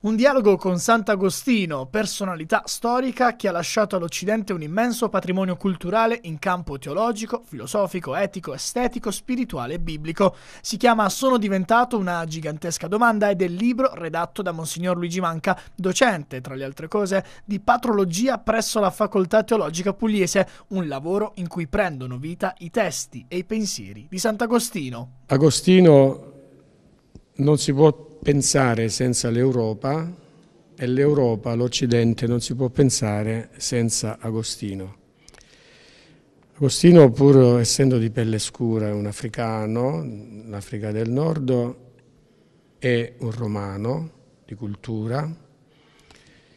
Un dialogo con Sant'Agostino, personalità storica che ha lasciato all'Occidente un immenso patrimonio culturale in campo teologico, filosofico, etico, estetico, spirituale e biblico. Si chiama Sono diventato una gigantesca domanda ed è il libro redatto da Monsignor Luigi Manca, docente, tra le altre cose, di patrologia presso la Facoltà Teologica Pugliese, un lavoro in cui prendono vita i testi e i pensieri di Sant'Agostino. Agostino non si può pensare senza l'Europa e l'Europa, l'Occidente, non si può pensare senza Agostino. Agostino, pur essendo di pelle scura, è un africano, l'Africa del Nord, è un romano di cultura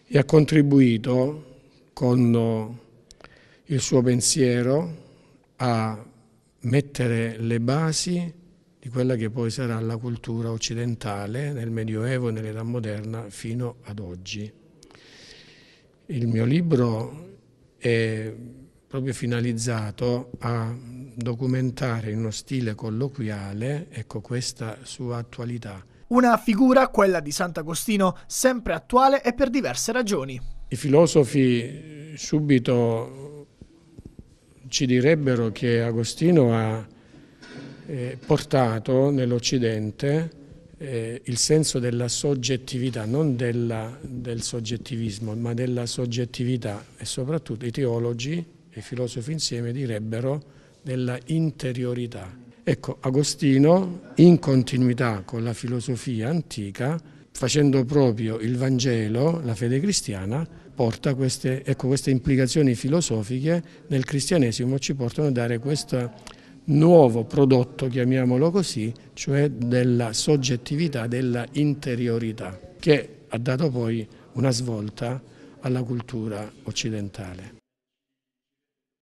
e ha contribuito con il suo pensiero a mettere le basi di quella che poi sarà la cultura occidentale nel Medioevo e nell'età moderna fino ad oggi. Il mio libro è proprio finalizzato a documentare in uno stile colloquiale ecco, questa sua attualità. Una figura, quella di Sant'Agostino, sempre attuale e per diverse ragioni. I filosofi subito ci direbbero che Agostino ha eh, portato nell'Occidente eh, il senso della soggettività, non della, del soggettivismo, ma della soggettività e soprattutto i teologi e i filosofi insieme direbbero della interiorità. Ecco, Agostino, in continuità con la filosofia antica, facendo proprio il Vangelo, la fede cristiana, porta queste, ecco, queste implicazioni filosofiche nel cristianesimo, ci portano a dare questa nuovo prodotto, chiamiamolo così, cioè della soggettività, della interiorità, che ha dato poi una svolta alla cultura occidentale.